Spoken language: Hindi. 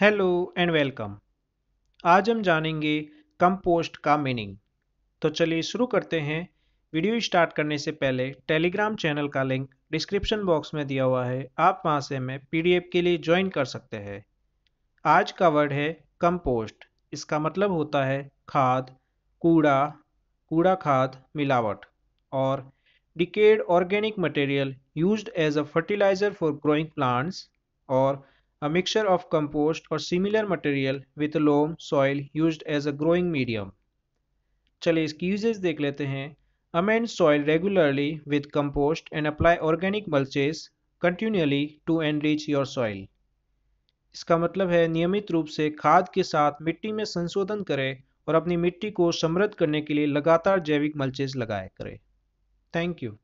हेलो एंड वेलकम आज हम जानेंगे कंपोस्ट का मीनिंग तो चलिए शुरू करते हैं वीडियो स्टार्ट करने से पहले टेलीग्राम चैनल का लिंक डिस्क्रिप्शन बॉक्स में दिया हुआ है आप वहां से हमें पीडीएफ के लिए ज्वाइन कर सकते हैं आज का वर्ड है कंपोस्ट इसका मतलब होता है खाद कूड़ा कूड़ा खाद मिलावट और decayed organic material used as a fertiliser for growing plants और a mixture of compost or similar material with loam soil used as a growing medium. चलिए इसकी यूजेस देख लेते हैं amend soil regularly with compost and apply organic mulches continually to enrich your soil. इसका मतलब है नियमित रूप से खाद के साथ मिट्टी में संशोधन करें और अपनी मिट्टी को समृद्ध करने के लिए लगातार जैविक मल्चेस लगाया करें थैंक यू